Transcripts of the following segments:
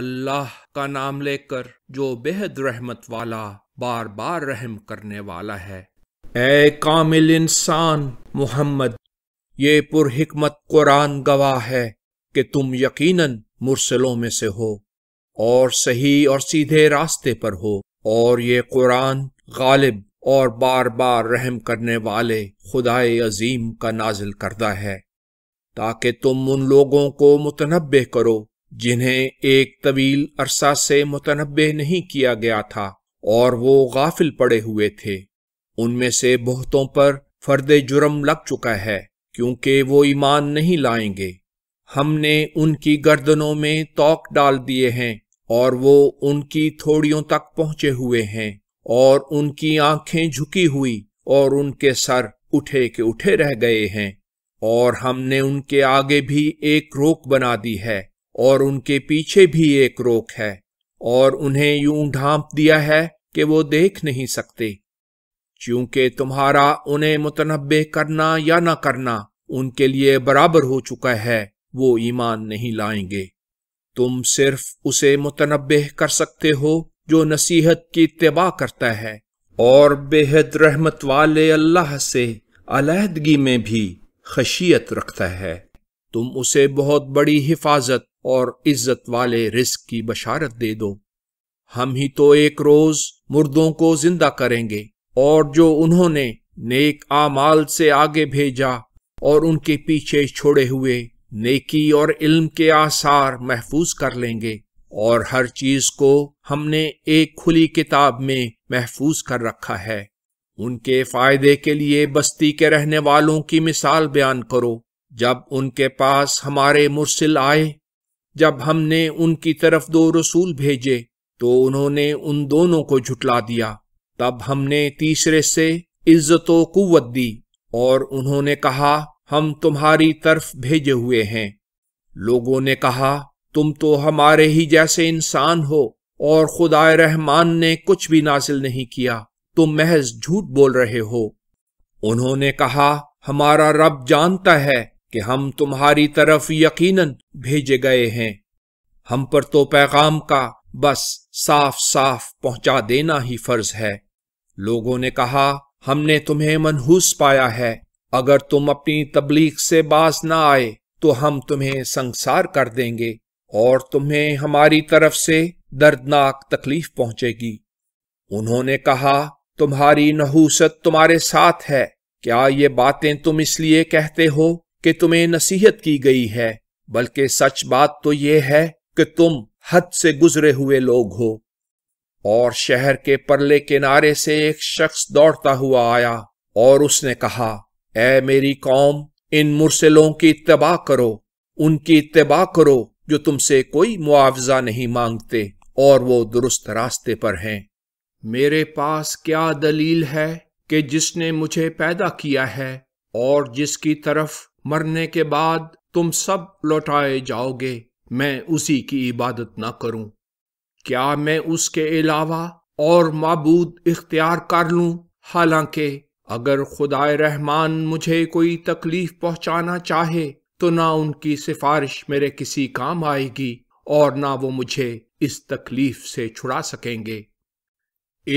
अल्लाह का नाम लेकर जो बेहद रहमत वाला बार बार रहम करने वाला है ए कामिल इंसान मोहम्मद ये पुरहिकमत कुरान गवाह है कि तुम यकीनन मुरसलों में से हो और सही और सीधे रास्ते पर हो और ये कुरान गालिब और बार बार रहम करने वाले खुदाए अजीम का नाजिल करदा है ताकि तुम उन लोगों को मुतनबे करो जिन्हें एक तवील अरसा से मुतनबे नहीं किया गया था और वो गाफिल पड़े हुए थे उनमें से बहुतों पर फर्द जुर्म लग चुका है क्योंकि वो ईमान नहीं लाएंगे हमने उनकी गर्दनों में तोक डाल दिए हैं और वो उनकी थोड़ियों तक पहुंचे हुए हैं और उनकी आंखें झुकी हुई और उनके सर उठे के उठे रह गए हैं और हमने उनके आगे भी एक रोक बना दी है और उनके पीछे भी एक रोक है और उन्हें यूं ढांप दिया है कि वो देख नहीं सकते क्योंकि तुम्हारा उन्हें मुतनबे करना या न करना उनके लिए बराबर हो चुका है वो ईमान नहीं लाएंगे तुम सिर्फ उसे मुतनबे कर सकते हो जो नसीहत की तबाह करता है और बेहद रहमत वाले अल्लाह से अलहदगी में भी खशियत रखता है तुम उसे बहुत बड़ी हिफाजत और इज्जत वाले रिस्क की बशारत दे दो हम ही तो एक रोज मुर्दों को जिंदा करेंगे और जो उन्होंने नेक आमाल से आगे भेजा और उनके पीछे छोड़े हुए नेकी और इल्म के आसार महफूज कर लेंगे और हर चीज को हमने एक खुली किताब में महफूज कर रखा है उनके फायदे के लिए बस्ती के रहने वालों की मिसाल बयान करो जब उनके पास हमारे मुरसिल आए जब हमने उनकी तरफ दो रसूल भेजे तो उन्होंने उन दोनों को झुटला दिया तब हमने तीसरे से इज्जत कुत दी और उन्होंने कहा हम तुम्हारी तरफ भेजे हुए हैं लोगों ने कहा तुम तो हमारे ही जैसे इंसान हो और खुदा रहमान ने कुछ भी नासिल नहीं किया तुम महज झूठ बोल रहे हो उन्होंने कहा हमारा रब जानता है कि हम तुम्हारी तरफ यकीनन भेजे गए हैं हम पर तो पैगाम का बस साफ साफ पहुंचा देना ही फर्ज है लोगों ने कहा हमने तुम्हें मनहूस पाया है अगर तुम अपनी तबलीग से बाज ना आए तो हम तुम्हें संसार कर देंगे और तुम्हें हमारी तरफ से दर्दनाक तकलीफ पहुंचेगी उन्होंने कहा तुम्हारी नहूसत तुम्हारे साथ है क्या ये बातें तुम इसलिए कहते हो कि तुम्हें नसीहत की गई है बल्कि सच बात तो यह है कि तुम हद से गुजरे हुए लोग हो और शहर के परले किनारे से एक शख्स दौड़ता हुआ आया और उसने कहा ए मेरी कौम इन मुरसलों की इतबा करो उनकी इतबा करो जो तुमसे कोई मुआवजा नहीं मांगते और वो दुरुस्त रास्ते पर हैं मेरे पास क्या दलील है कि जिसने मुझे पैदा किया है और जिसकी तरफ मरने के बाद तुम सब लौटाए जाओगे मैं उसी की इबादत न करूं क्या मैं उसके अलावा और मबूद इख्तियार कर लूं हालांकि अगर खुदाए रहमान मुझे कोई तकलीफ पहुंचाना चाहे तो ना उनकी सिफारिश मेरे किसी काम आएगी और ना वो मुझे इस तकलीफ से छुड़ा सकेंगे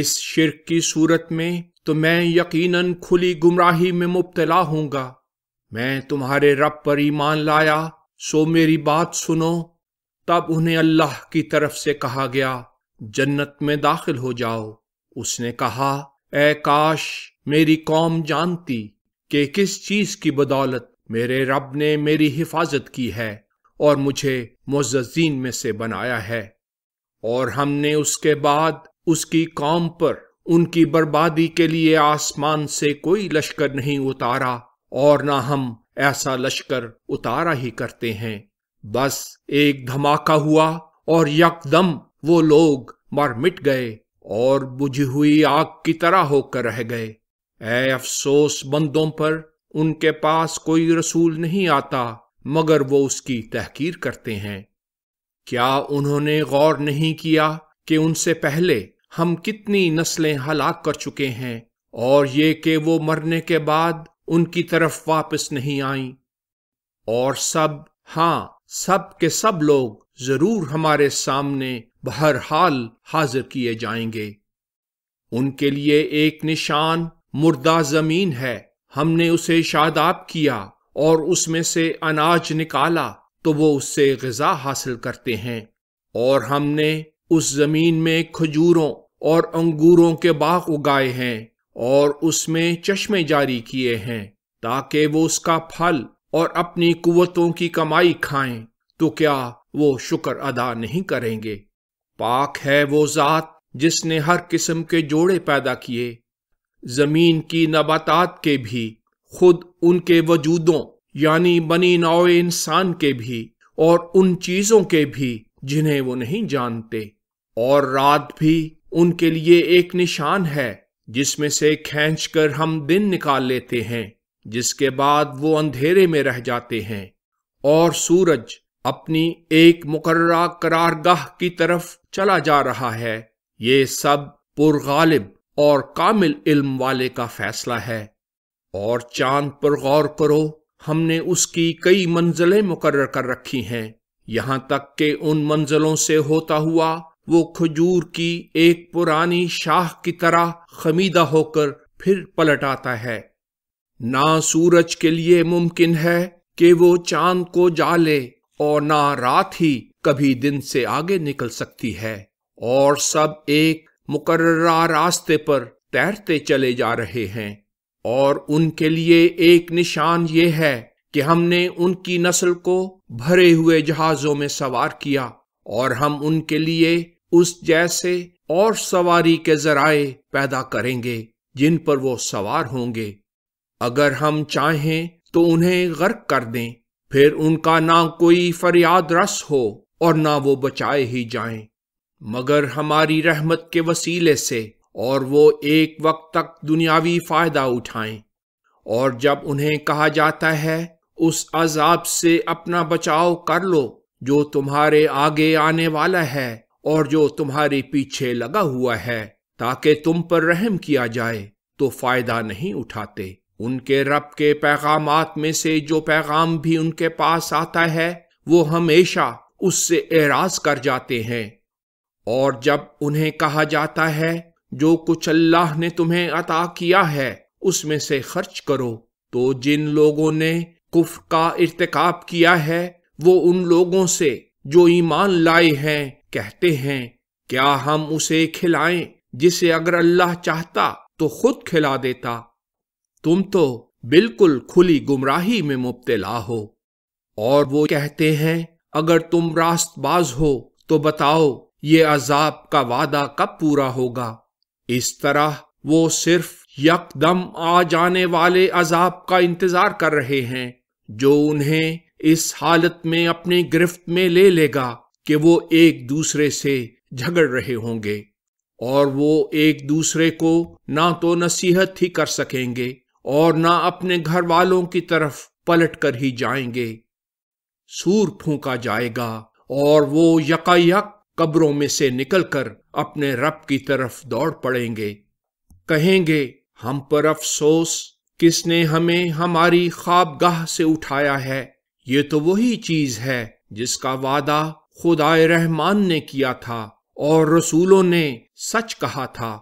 इस शिरक की सूरत में तो मैं यकीनन खुली गुमराही में मुबतला हूंगा मैं तुम्हारे रब पर ईमान लाया सो मेरी बात सुनो तब उन्हें अल्लाह की तरफ से कहा गया जन्नत में दाखिल हो जाओ उसने कहा ए काश मेरी कौम जानती कि किस चीज की बदौलत मेरे रब ने मेरी हिफाजत की है और मुझे मोजीन में से बनाया है और हमने उसके बाद उसकी कौम पर उनकी बर्बादी के लिए आसमान से कोई लश्कर नहीं उतारा और ना हम ऐसा लश्कर उतारा ही करते हैं बस एक धमाका हुआ और यकदम वो लोग मर मिट गए और बुझी हुई आग की तरह होकर रह गए ऐ अफसोस बंदों पर उनके पास कोई रसूल नहीं आता मगर वो उसकी तहकीर करते हैं क्या उन्होंने गौर नहीं किया कि उनसे पहले हम कितनी नस्लें हलाक कर चुके हैं और ये कि वो मरने के बाद उनकी तरफ वापस नहीं आई और सब हां सब के सब लोग जरूर हमारे सामने बहरहाल हाजिर किए जाएंगे उनके लिए एक निशान मुर्दा जमीन है हमने उसे शादाब किया और उसमें से अनाज निकाला तो वो उससे गजा हासिल करते हैं और हमने उस जमीन में खजूरों और अंगूरों के बाग उगाए हैं और उसमें चश्मे जारी किए हैं ताकि वो उसका फल और अपनी कुवतों की कमाई खाएं तो क्या वो शुक्र अदा नहीं करेंगे पाक है वो जात जिसने हर किस्म के जोड़े पैदा किए जमीन की नबातात के भी खुद उनके वजूदों यानी बनी नौ इंसान के भी और उन चीजों के भी जिन्हें वो नहीं जानते और रात भी उनके लिए एक निशान है जिसमें से खींचकर हम दिन निकाल लेते हैं जिसके बाद वो अंधेरे में रह जाते हैं और सूरज अपनी एक मुकर्रा करारगाह की तरफ चला जा रहा है ये सब पुरगालिब और कामिल इल्म वाले का फैसला है और चांद पर गौर करो हमने उसकी कई मंजिलें मुकर्र कर रखी हैं यहां तक के उन मंजिलों से होता हुआ वो खजूर की एक पुरानी शाह की तरह खमीदा होकर फिर पलट आता है ना सूरज के लिए मुमकिन है कि वो चांद को जा ले और ना रात ही कभी दिन से आगे निकल सकती है और सब एक मुकर्रा रास्ते पर तैरते चले जा रहे हैं और उनके लिए एक निशान ये है कि हमने उनकी नस्ल को भरे हुए जहाजों में सवार किया और हम उनके लिए उस जैसे और सवारी के जराए पैदा करेंगे जिन पर वो सवार होंगे अगर हम चाहें तो उन्हें गर्क कर दें फिर उनका ना कोई फरियाद रस हो और ना वो बचाए ही जाएं। मगर हमारी रहमत के वसीले से और वो एक वक्त तक दुनियावी फायदा उठाएं और जब उन्हें कहा जाता है उस अजाब से अपना बचाव कर लो जो तुम्हारे आगे आने वाला है और जो तुम्हारे पीछे लगा हुआ है ताकि तुम पर रहम किया जाए तो फायदा नहीं उठाते उनके रब के पैगाम में से जो पैगाम भी उनके पास आता है वो हमेशा उससे एराज कर जाते हैं और जब उन्हें कहा जाता है जो कुछ अल्लाह ने तुम्हें अता किया है उसमें से खर्च करो तो जिन लोगों ने कुफ का इरतकब किया है वो उन लोगों से जो ईमान लाए हैं कहते हैं क्या हम उसे खिलाएं जिसे अगर अल्लाह चाहता तो खुद खिला देता तुम तो बिल्कुल खुली गुमराही में मुबतला हो और वो कहते हैं अगर तुम रास्तबाज हो तो बताओ ये अजाब का वादा कब पूरा होगा इस तरह वो सिर्फ यकदम आ जाने वाले अजाब का इंतजार कर रहे हैं जो उन्हें इस हालत में अपनी गिरफ्त में ले लेगा कि वो एक दूसरे से झगड़ रहे होंगे और वो एक दूसरे को ना तो नसीहत ही कर सकेंगे और ना अपने घर वालों की तरफ पलट कर ही जाएंगे सूर फूका जाएगा और वो यकायक कब्रों में से निकलकर अपने रब की तरफ दौड़ पड़ेंगे कहेंगे हम पर अफसोस किसने हमें हमारी ख्वाबगाह से उठाया है ये तो वही चीज है जिसका वादा खुदाए रहमान ने किया था और रसूलों ने सच कहा था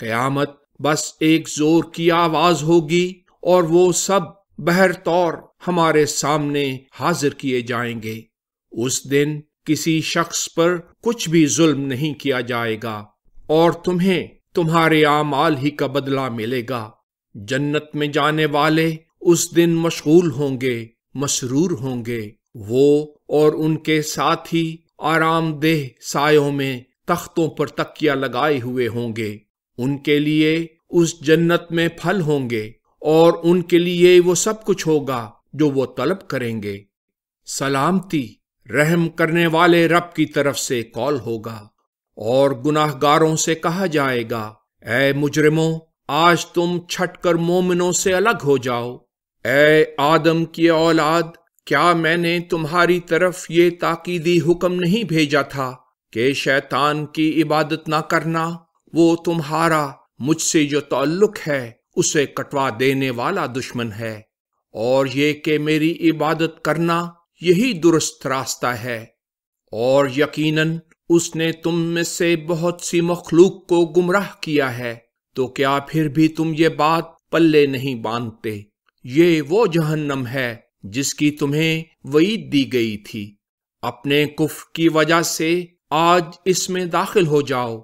कयामत बस एक जोर की आवाज होगी और वो सब बहर तौर हमारे सामने हाजिर किए जाएंगे उस दिन किसी शख्स पर कुछ भी जुल्म नहीं किया जाएगा और तुम्हें तुम्हारे आमाल ही का बदला मिलेगा जन्नत में जाने वाले उस दिन मशगूल होंगे मसरूर होंगे वो और उनके साथ ही आरामदेह सायों में तख्तों पर तकिया लगाए हुए होंगे उनके लिए उस जन्नत में फल होंगे और उनके लिए वो सब कुछ होगा जो वो तलब करेंगे सलामती रहम करने वाले रब की तरफ से कॉल होगा और गुनाहगारों से कहा जाएगा ऐ मुजरिमों आज तुम छट कर मोमिनों से अलग हो जाओ ए आदम की औलाद क्या मैंने तुम्हारी तरफ ये ताकीदी हुक्म नहीं भेजा था कि शैतान की इबादत ना करना वो तुम्हारा मुझसे जो ताल्लुक है उसे कटवा देने वाला दुश्मन है और ये कि मेरी इबादत करना यही दुरुस्त रास्ता है और यकीनन उसने तुम में से बहुत सी मखलूक को गुमराह किया है तो क्या फिर भी तुम ये बात पल्ले नहीं बांधते ये वो जहन्नम है जिसकी तुम्हें वईद दी गई थी अपने कुफ की वजह से आज इसमें दाखिल हो जाओ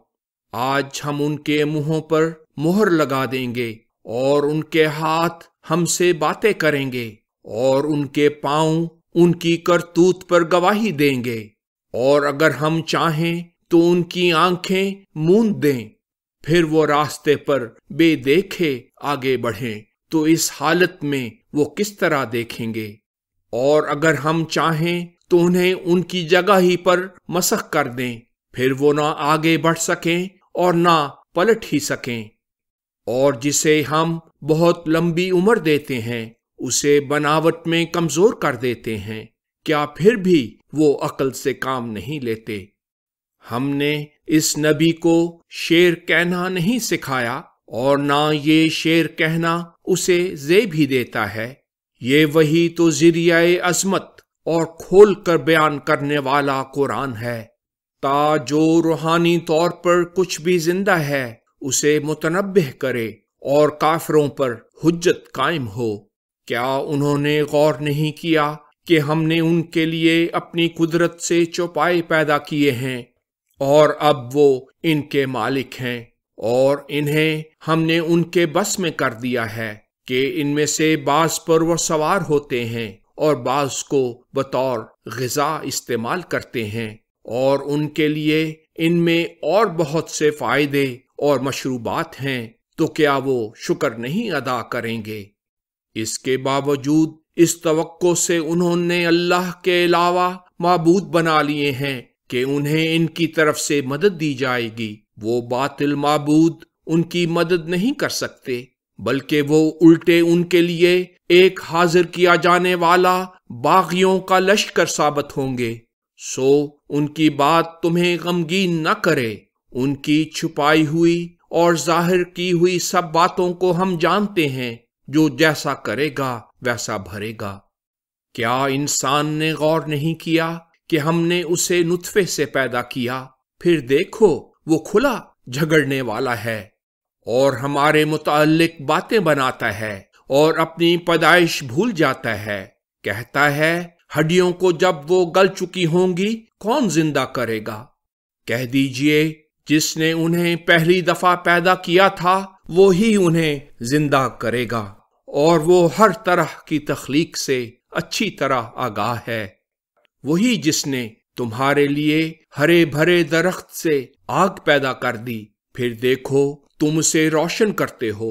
आज हम उनके मुंहों पर मोहर लगा देंगे और उनके हाथ हमसे बातें करेंगे और उनके पांव उनकी करतूत पर गवाही देंगे और अगर हम चाहें तो उनकी आंखें मूंद दें फिर वो रास्ते पर बेदेखे आगे बढ़ें तो इस हालत में वो किस तरह देखेंगे और अगर हम चाहें तो उन्हें उनकी जगह ही पर मसक कर दें फिर वो ना आगे बढ़ सकें और ना पलट ही सकें और जिसे हम बहुत लंबी उम्र देते हैं उसे बनावट में कमजोर कर देते हैं क्या फिर भी वो अकल से काम नहीं लेते हमने इस नबी को शेर कहना नहीं सिखाया और ना ये शेर कहना उसे जे भी देता है ये वही तो जरिया अजमत और खोल कर बयान करने वाला कुरान है ता जो रूहानी तौर पर कुछ भी जिंदा है उसे मुतनब करे और काफरों पर हुज्जत कायम हो क्या उन्होंने गौर नहीं किया कि हमने उनके लिए अपनी कुदरत से चौपाए पैदा किए हैं और अब वो इनके मालिक हैं और इन्हें हमने उनके बस में कर दिया है कि इनमें से बास पर वह सवार होते हैं और बास को बतौर गजा इस्तेमाल करते हैं और उनके लिए इनमें और बहुत से फायदे और मशरूबात हैं तो क्या वो शुक्र नहीं अदा करेंगे इसके बावजूद इस तवक्को से उन्होंने अल्लाह के अलावा मबूद बना लिए हैं कि उन्हें इनकी तरफ से मदद दी जाएगी वो बातिल मबूद उनकी मदद नहीं कर सकते बल्कि वो उल्टे उनके लिए एक हाजिर किया जाने वाला बागियों का लश्कर साबित होंगे सो उनकी बात तुम्हें गमगीन न करे उनकी छुपाई हुई और जाहिर की हुई सब बातों को हम जानते हैं जो जैसा करेगा वैसा भरेगा क्या इंसान ने गौर नहीं किया कि हमने उसे नुतफे से पैदा किया फिर देखो वो खुला झगड़ने वाला है और हमारे मुतालिक बातें बनाता है और अपनी पैदाइश भूल जाता है कहता है हड्डियों को जब वो गल चुकी होंगी कौन जिंदा करेगा कह दीजिए जिसने उन्हें पहली दफा पैदा किया था वो ही उन्हें जिंदा करेगा और वो हर तरह की तखलीक से अच्छी तरह आगाह है वही जिसने तुम्हारे लिए हरे भरे दरख्त से आग पैदा कर दी फिर देखो तुम उसे रोशन करते हो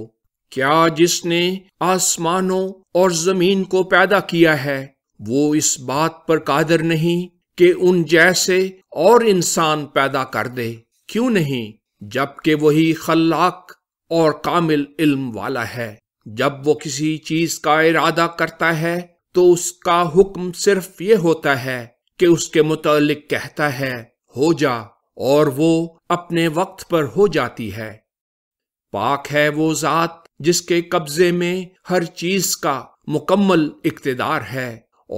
क्या जिसने आसमानों और जमीन को पैदा किया है वो इस बात पर कादर नहीं कि उन जैसे और इंसान पैदा कर दे क्यों नहीं जबकि वही खल्लाक और कामिल इल्म वाला है जब वो किसी चीज का इरादा करता है तो उसका हुक्म सिर्फ ये होता है कि उसके मुतालिक कहता है हो जा और वो अपने वक्त पर हो जाती है पाक है वो जात जिसके कब्जे में हर चीज का मुकम्मल इकतदार है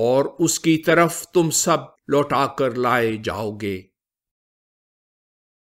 और उसकी तरफ तुम सब लौटा कर लाए जाओगे